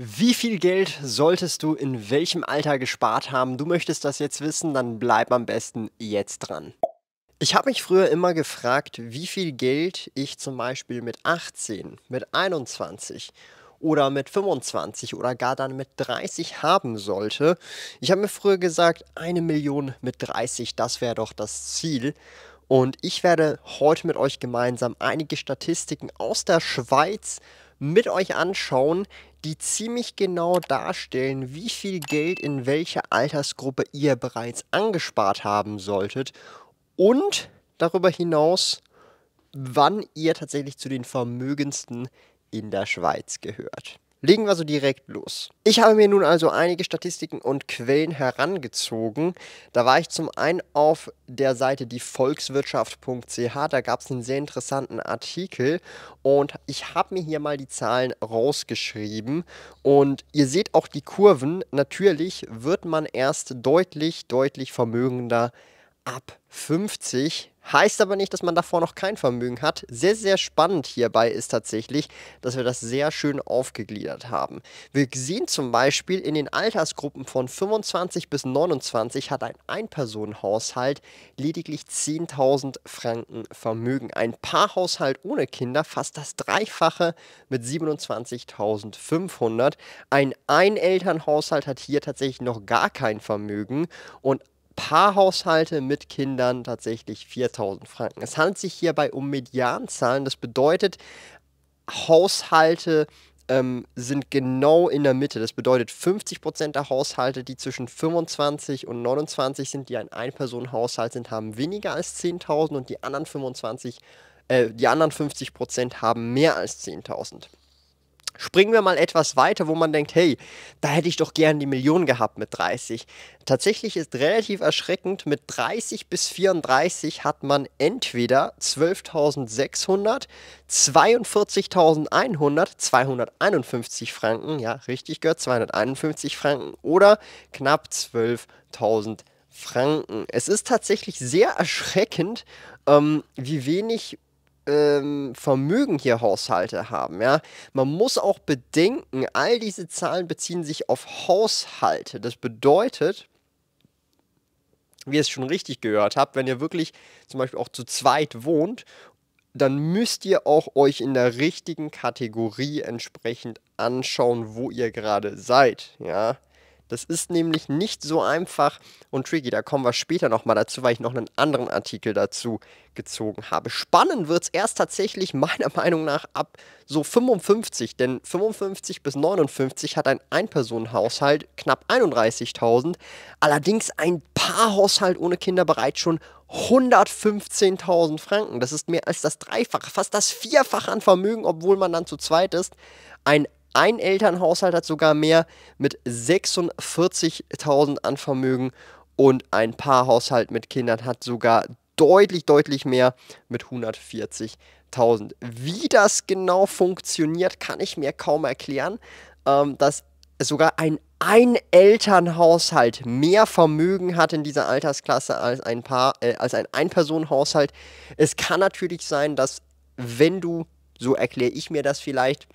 Wie viel Geld solltest du in welchem Alter gespart haben? Du möchtest das jetzt wissen, dann bleib am besten jetzt dran. Ich habe mich früher immer gefragt, wie viel Geld ich zum Beispiel mit 18, mit 21 oder mit 25 oder gar dann mit 30 haben sollte. Ich habe mir früher gesagt, eine Million mit 30, das wäre doch das Ziel. Und ich werde heute mit euch gemeinsam einige Statistiken aus der Schweiz mit euch anschauen, die ziemlich genau darstellen, wie viel Geld in welcher Altersgruppe ihr bereits angespart haben solltet und darüber hinaus, wann ihr tatsächlich zu den Vermögendsten in der Schweiz gehört. Legen wir so also direkt los. Ich habe mir nun also einige Statistiken und Quellen herangezogen. Da war ich zum einen auf der Seite die Volkswirtschaft.ch, da gab es einen sehr interessanten Artikel und ich habe mir hier mal die Zahlen rausgeschrieben und ihr seht auch die Kurven. Natürlich wird man erst deutlich, deutlich vermögender ab 50 Heißt aber nicht, dass man davor noch kein Vermögen hat. Sehr, sehr spannend hierbei ist tatsächlich, dass wir das sehr schön aufgegliedert haben. Wir sehen zum Beispiel in den Altersgruppen von 25 bis 29 hat ein Einpersonenhaushalt lediglich 10.000 Franken Vermögen. Ein Paarhaushalt ohne Kinder fast das Dreifache mit 27.500. Ein Einelternhaushalt hat hier tatsächlich noch gar kein Vermögen und paar Haushalte mit Kindern tatsächlich 4000 Franken. Es handelt sich hierbei um Medianzahlen. Das bedeutet, Haushalte ähm, sind genau in der Mitte. Das bedeutet, 50% der Haushalte, die zwischen 25 und 29 sind, die ein Einpersonenhaushalt sind, haben weniger als 10.000 und die anderen 25, äh, die anderen 50% haben mehr als 10.000. Springen wir mal etwas weiter, wo man denkt, hey, da hätte ich doch gern die Million gehabt mit 30. Tatsächlich ist relativ erschreckend, mit 30 bis 34 hat man entweder 12.600, 42.100, 251 Franken, ja, richtig gehört, 251 Franken oder knapp 12.000 Franken. Es ist tatsächlich sehr erschreckend, ähm, wie wenig ähm, Vermögen hier Haushalte haben. Ja? Man muss auch bedenken, all diese Zahlen beziehen sich auf Haushalte. Das bedeutet, wie ihr es schon richtig gehört habt, wenn ihr wirklich zum Beispiel auch zu zweit wohnt, dann müsst ihr auch euch in der richtigen Kategorie entsprechend anschauen, wo ihr gerade seid. Ja? Das ist nämlich nicht so einfach und tricky. Da kommen wir später nochmal dazu, weil ich noch einen anderen Artikel dazu gezogen habe. Spannend wird es erst tatsächlich meiner Meinung nach ab so 55, denn 55 bis 59 hat ein Einpersonenhaushalt knapp 31.000, allerdings ein Paarhaushalt ohne Kinder bereits schon 115.000 Franken. Das ist mehr als das Dreifache, fast das Vierfache an Vermögen, obwohl man dann zu zweit ist. Ein ein Elternhaushalt hat sogar mehr mit 46.000 an Vermögen und ein Paarhaushalt mit Kindern hat sogar deutlich, deutlich mehr mit 140.000. Wie das genau funktioniert, kann ich mir kaum erklären. Ähm, dass sogar ein Ein-Elternhaushalt mehr Vermögen hat in dieser Altersklasse als ein Paar, äh, als ein Einpersonenhaushalt. Es kann natürlich sein, dass wenn du, so erkläre ich mir das vielleicht,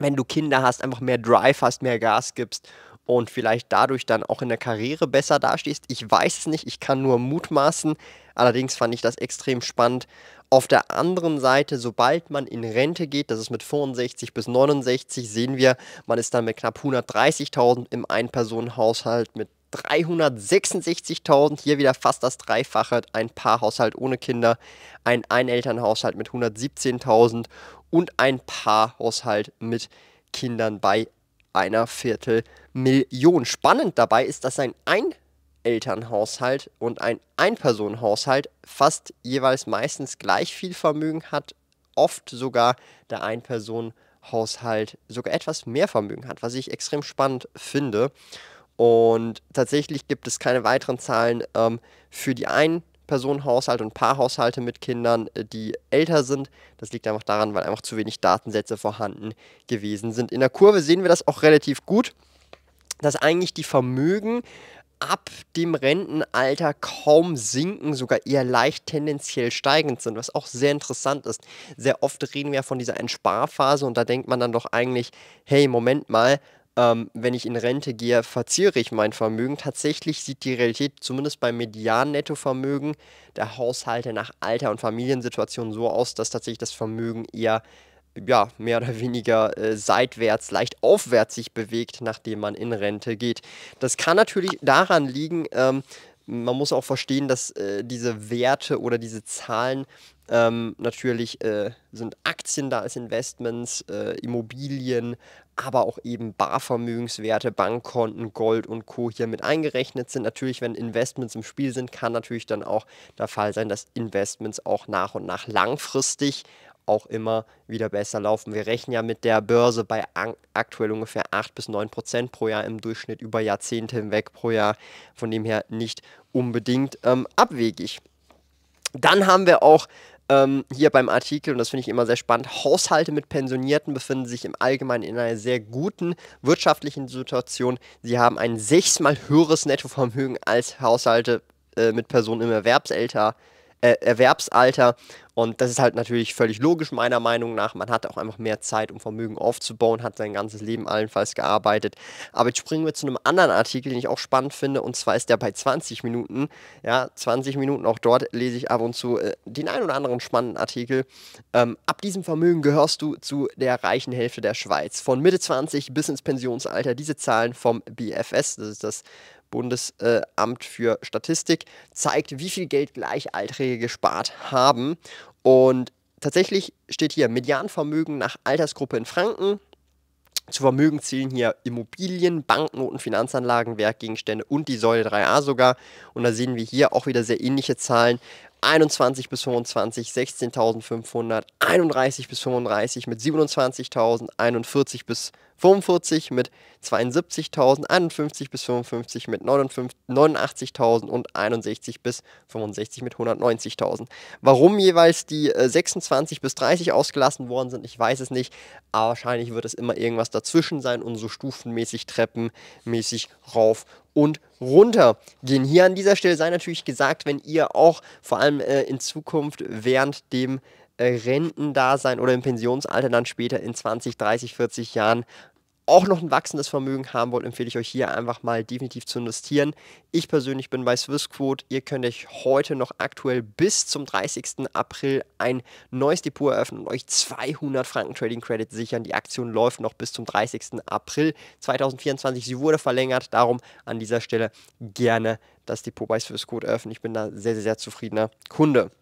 wenn du Kinder hast, einfach mehr Drive hast, mehr Gas gibst und vielleicht dadurch dann auch in der Karriere besser dastehst. Ich weiß es nicht, ich kann nur mutmaßen. Allerdings fand ich das extrem spannend. Auf der anderen Seite, sobald man in Rente geht, das ist mit 65 bis 69, sehen wir, man ist dann mit knapp 130.000 im Einpersonenhaushalt, mit 366.000, hier wieder fast das Dreifache, ein Paarhaushalt ohne Kinder, ein Einelternhaushalt mit 117.000 und ein Paarhaushalt mit Kindern bei einer Viertelmillion. Spannend dabei ist, dass ein Einelternhaushalt und ein Einpersonenhaushalt fast jeweils meistens gleich viel Vermögen hat, oft sogar der Einpersonenhaushalt sogar etwas mehr Vermögen hat, was ich extrem spannend finde. Und tatsächlich gibt es keine weiteren Zahlen ähm, für die Ein-Personen-Haushalte und Paarhaushalte mit Kindern, äh, die älter sind. Das liegt einfach daran, weil einfach zu wenig Datensätze vorhanden gewesen sind. In der Kurve sehen wir das auch relativ gut, dass eigentlich die Vermögen ab dem Rentenalter kaum sinken, sogar eher leicht tendenziell steigend sind, was auch sehr interessant ist. Sehr oft reden wir von dieser Entsparphase und da denkt man dann doch eigentlich, hey, Moment mal, ähm, wenn ich in Rente gehe, verziere ich mein Vermögen. Tatsächlich sieht die Realität zumindest beim Median-Nettovermögen der Haushalte nach Alter und Familiensituation so aus, dass tatsächlich das Vermögen eher ja, mehr oder weniger äh, seitwärts, leicht aufwärts sich bewegt, nachdem man in Rente geht. Das kann natürlich daran liegen, ähm, man muss auch verstehen, dass äh, diese Werte oder diese Zahlen ähm, natürlich äh, sind Aktien da als Investments, äh, Immobilien, aber auch eben Barvermögenswerte, Bankkonten, Gold und Co. hier mit eingerechnet sind. Natürlich, wenn Investments im Spiel sind, kann natürlich dann auch der Fall sein, dass Investments auch nach und nach langfristig auch immer wieder besser laufen. Wir rechnen ja mit der Börse bei aktuell ungefähr 8 bis 9 Prozent pro Jahr im Durchschnitt über Jahrzehnte hinweg pro Jahr. Von dem her nicht unbedingt ähm, abwegig. Dann haben wir auch ähm, hier beim Artikel, und das finde ich immer sehr spannend, Haushalte mit Pensionierten befinden sich im Allgemeinen in einer sehr guten wirtschaftlichen Situation. Sie haben ein sechsmal höheres Nettovermögen als Haushalte äh, mit Personen im Erwerbsalter, äh, Erwerbsalter und das ist halt natürlich völlig logisch, meiner Meinung nach. Man hat auch einfach mehr Zeit, um Vermögen aufzubauen, hat sein ganzes Leben allenfalls gearbeitet. Aber jetzt springen wir zu einem anderen Artikel, den ich auch spannend finde, und zwar ist der bei 20 Minuten. Ja, 20 Minuten, auch dort lese ich ab und zu äh, den einen oder anderen spannenden Artikel. Ähm, ab diesem Vermögen gehörst du zu der reichen Hälfte der Schweiz. Von Mitte 20 bis ins Pensionsalter, diese Zahlen vom BFS, das ist das Bundesamt für Statistik zeigt, wie viel Geld Gleichaltrige gespart haben. Und tatsächlich steht hier Medianvermögen nach Altersgruppe in Franken. Zu Vermögen zählen hier Immobilien, Banknoten, Finanzanlagen, Werkgegenstände und die Säule 3a sogar. Und da sehen wir hier auch wieder sehr ähnliche Zahlen. 21 bis 25 16.500, 31 bis 35 mit 27.000, 41 bis 45 mit 72.000, 51 bis 55 mit 89.000 und 61 bis 65 mit 190.000. Warum jeweils die 26 äh, bis 30 ausgelassen worden sind, ich weiß es nicht, aber wahrscheinlich wird es immer irgendwas dazwischen sein und so stufenmäßig, treppenmäßig rauf und runter gehen. Hier an dieser Stelle sei natürlich gesagt, wenn ihr auch vor allem äh, in Zukunft während dem äh, Rentendasein oder im Pensionsalter dann später in 20, 30, 40 Jahren auch noch ein wachsendes Vermögen haben wollt, empfehle ich euch hier einfach mal definitiv zu investieren. Ich persönlich bin bei Swissquote. Ihr könnt euch heute noch aktuell bis zum 30. April ein neues Depot eröffnen und euch 200 Franken Trading Credit sichern. Die Aktion läuft noch bis zum 30. April 2024. Sie wurde verlängert. Darum an dieser Stelle gerne das Depot bei Swissquote eröffnen. Ich bin da sehr, sehr, sehr zufriedener Kunde.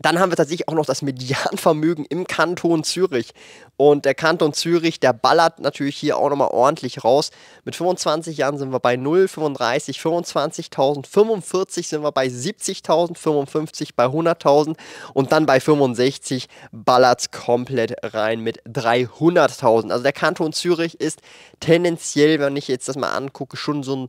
Dann haben wir tatsächlich auch noch das Medianvermögen im Kanton Zürich. Und der Kanton Zürich, der ballert natürlich hier auch nochmal ordentlich raus. Mit 25 Jahren sind wir bei 0, 35, 25.000, 45 sind wir bei 70.000, 55 bei 100.000 und dann bei 65 ballert es komplett rein mit 300.000. Also der Kanton Zürich ist tendenziell, wenn ich jetzt das mal angucke, schon so ein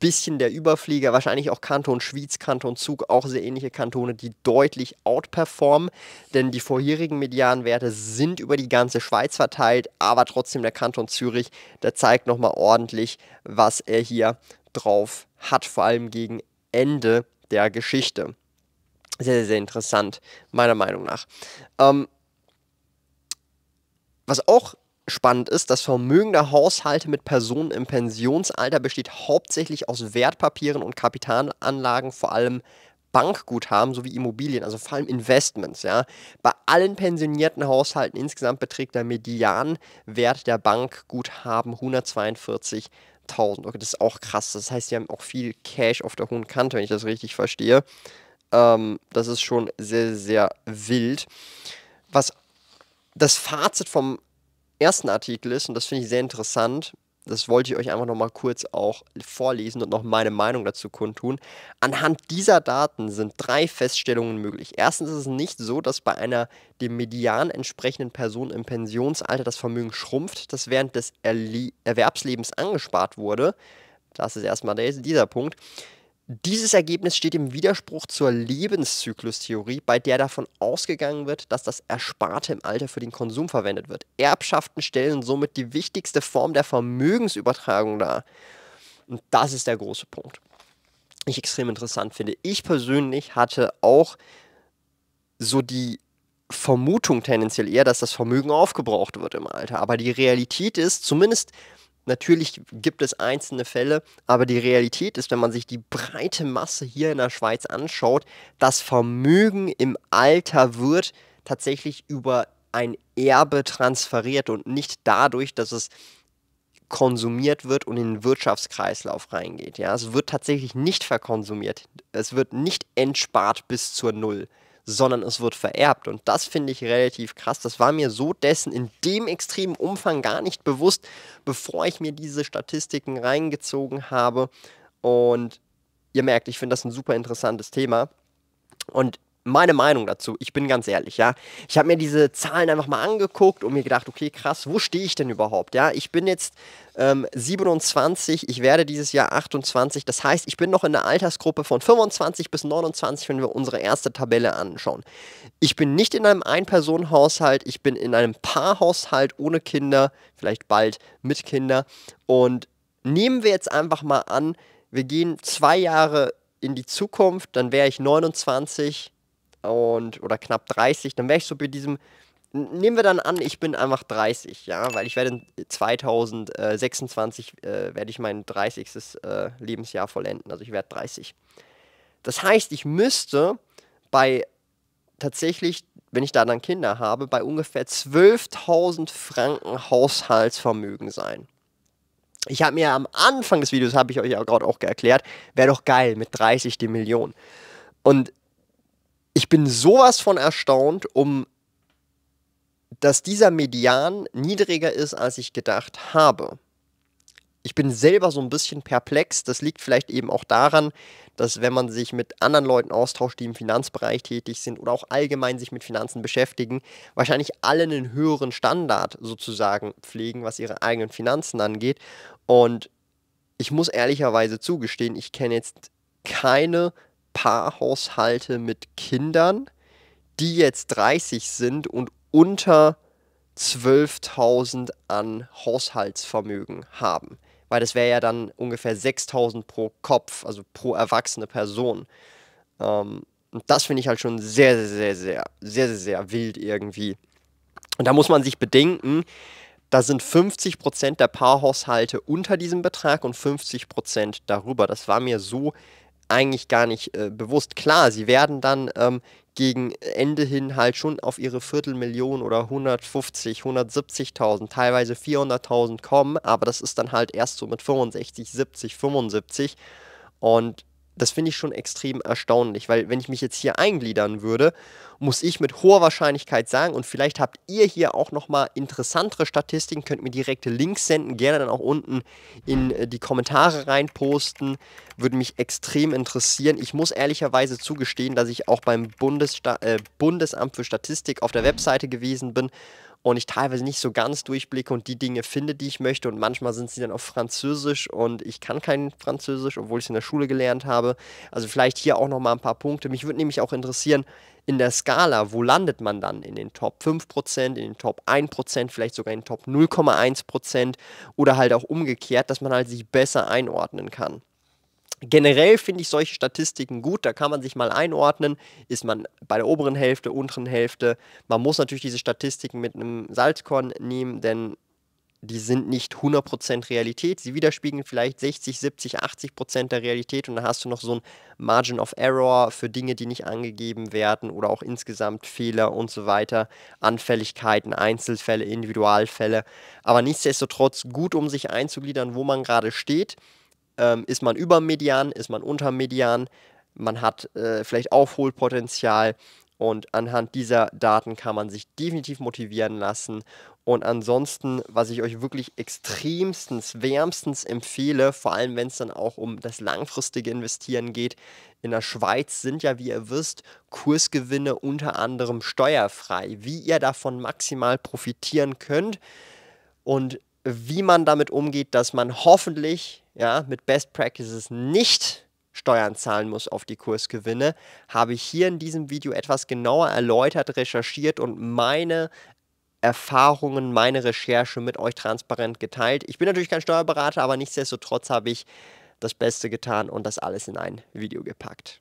bisschen der Überflieger, wahrscheinlich auch Kanton Schwyz, Kanton Zug, auch sehr ähnliche Kantone, die deutlich outperformen, denn die vorherigen Medianwerte sind über die ganze Schweiz verteilt, aber trotzdem der Kanton Zürich, der zeigt nochmal ordentlich, was er hier drauf hat, vor allem gegen Ende der Geschichte. Sehr, sehr, sehr interessant, meiner Meinung nach. Ähm, was auch spannend ist, das Vermögen der Haushalte mit Personen im Pensionsalter besteht hauptsächlich aus Wertpapieren und Kapitalanlagen, vor allem Bankguthaben sowie Immobilien, also vor allem Investments. Ja. Bei allen pensionierten Haushalten insgesamt beträgt der Medianwert der Bankguthaben 142.000. Okay, das ist auch krass. Das heißt, sie haben auch viel Cash auf der hohen Kante, wenn ich das richtig verstehe. Ähm, das ist schon sehr, sehr wild. Was das Fazit vom ersten Artikel ist, und das finde ich sehr interessant, das wollte ich euch einfach nochmal kurz auch vorlesen und noch meine Meinung dazu kundtun. Anhand dieser Daten sind drei Feststellungen möglich. Erstens ist es nicht so, dass bei einer dem Median entsprechenden Person im Pensionsalter das Vermögen schrumpft, das während des Erle Erwerbslebens angespart wurde. Das ist erstmal dieser Punkt. Dieses Ergebnis steht im Widerspruch zur Lebenszyklustheorie, bei der davon ausgegangen wird, dass das Ersparte im Alter für den Konsum verwendet wird. Erbschaften stellen somit die wichtigste Form der Vermögensübertragung dar. Und das ist der große Punkt. Ich extrem interessant finde. Ich persönlich hatte auch so die Vermutung tendenziell eher, dass das Vermögen aufgebraucht wird im Alter. Aber die Realität ist, zumindest Natürlich gibt es einzelne Fälle, aber die Realität ist, wenn man sich die breite Masse hier in der Schweiz anschaut, das Vermögen im Alter wird tatsächlich über ein Erbe transferiert und nicht dadurch, dass es konsumiert wird und in den Wirtschaftskreislauf reingeht. Ja, es wird tatsächlich nicht verkonsumiert. Es wird nicht entspart bis zur Null sondern es wird vererbt. Und das finde ich relativ krass. Das war mir so dessen in dem extremen Umfang gar nicht bewusst, bevor ich mir diese Statistiken reingezogen habe. Und ihr merkt, ich finde das ein super interessantes Thema. Und meine Meinung dazu, ich bin ganz ehrlich, ja. Ich habe mir diese Zahlen einfach mal angeguckt und mir gedacht, okay, krass, wo stehe ich denn überhaupt, ja? Ich bin jetzt ähm, 27, ich werde dieses Jahr 28, das heißt, ich bin noch in der Altersgruppe von 25 bis 29, wenn wir unsere erste Tabelle anschauen. Ich bin nicht in einem Ein-Personen-Haushalt, ich bin in einem Paarhaushalt ohne Kinder, vielleicht bald mit Kinder und nehmen wir jetzt einfach mal an, wir gehen zwei Jahre in die Zukunft, dann wäre ich 29, und oder knapp 30, dann wäre ich so bei diesem nehmen wir dann an, ich bin einfach 30, ja, weil ich werde 2026 äh, werde ich mein 30. Äh, Lebensjahr vollenden, also ich werde 30. Das heißt, ich müsste bei tatsächlich, wenn ich da dann Kinder habe, bei ungefähr 12.000 Franken Haushaltsvermögen sein. Ich habe mir am Anfang des Videos, habe ich euch ja gerade auch erklärt, wäre doch geil mit 30 die Million. Und bin sowas von erstaunt, um dass dieser Median niedriger ist, als ich gedacht habe. Ich bin selber so ein bisschen perplex. Das liegt vielleicht eben auch daran, dass wenn man sich mit anderen Leuten austauscht, die im Finanzbereich tätig sind oder auch allgemein sich mit Finanzen beschäftigen, wahrscheinlich alle einen höheren Standard sozusagen pflegen, was ihre eigenen Finanzen angeht. Und ich muss ehrlicherweise zugestehen, ich kenne jetzt keine Paarhaushalte mit Kindern, die jetzt 30 sind und unter 12.000 an Haushaltsvermögen haben. Weil das wäre ja dann ungefähr 6.000 pro Kopf, also pro erwachsene Person. Ähm, und das finde ich halt schon sehr, sehr, sehr, sehr, sehr, sehr, sehr wild irgendwie. Und da muss man sich bedenken, da sind 50 der Paarhaushalte unter diesem Betrag und 50 darüber. Das war mir so eigentlich gar nicht äh, bewusst. Klar, sie werden dann ähm, gegen Ende hin halt schon auf ihre Viertelmillion oder 150, 170.000, teilweise 400.000 kommen, aber das ist dann halt erst so mit 65, 70, 75 und das finde ich schon extrem erstaunlich, weil wenn ich mich jetzt hier eingliedern würde, muss ich mit hoher Wahrscheinlichkeit sagen, und vielleicht habt ihr hier auch nochmal interessantere Statistiken, könnt mir direkte Links senden, gerne dann auch unten in äh, die Kommentare reinposten, würde mich extrem interessieren. Ich muss ehrlicherweise zugestehen, dass ich auch beim Bundessta äh, Bundesamt für Statistik auf der Webseite gewesen bin und ich teilweise nicht so ganz durchblicke und die Dinge finde, die ich möchte. Und manchmal sind sie dann auf Französisch und ich kann kein Französisch, obwohl ich es in der Schule gelernt habe. Also vielleicht hier auch nochmal ein paar Punkte. Mich würde nämlich auch interessieren, in der Skala, wo landet man dann? In den Top 5%, in den Top 1%, vielleicht sogar in den Top 0,1% oder halt auch umgekehrt, dass man halt sich besser einordnen kann. Generell finde ich solche Statistiken gut, da kann man sich mal einordnen, ist man bei der oberen Hälfte, unteren Hälfte. Man muss natürlich diese Statistiken mit einem Salzkorn nehmen, denn die sind nicht 100% Realität. Sie widerspiegeln vielleicht 60, 70, 80% der Realität und dann hast du noch so ein Margin of Error für Dinge, die nicht angegeben werden oder auch insgesamt Fehler und so weiter, Anfälligkeiten, Einzelfälle, Individualfälle. Aber nichtsdestotrotz gut, um sich einzugliedern, wo man gerade steht. Ähm, ist man über Median, ist man unter Median? Man hat äh, vielleicht Aufholpotenzial und anhand dieser Daten kann man sich definitiv motivieren lassen. Und ansonsten, was ich euch wirklich extremstens, wärmstens empfehle, vor allem wenn es dann auch um das langfristige Investieren geht, in der Schweiz sind ja, wie ihr wisst, Kursgewinne unter anderem steuerfrei. Wie ihr davon maximal profitieren könnt und wie man damit umgeht, dass man hoffentlich ja, mit Best Practices nicht Steuern zahlen muss auf die Kursgewinne, habe ich hier in diesem Video etwas genauer erläutert, recherchiert und meine Erfahrungen, meine Recherche mit euch transparent geteilt. Ich bin natürlich kein Steuerberater, aber nichtsdestotrotz habe ich das Beste getan und das alles in ein Video gepackt.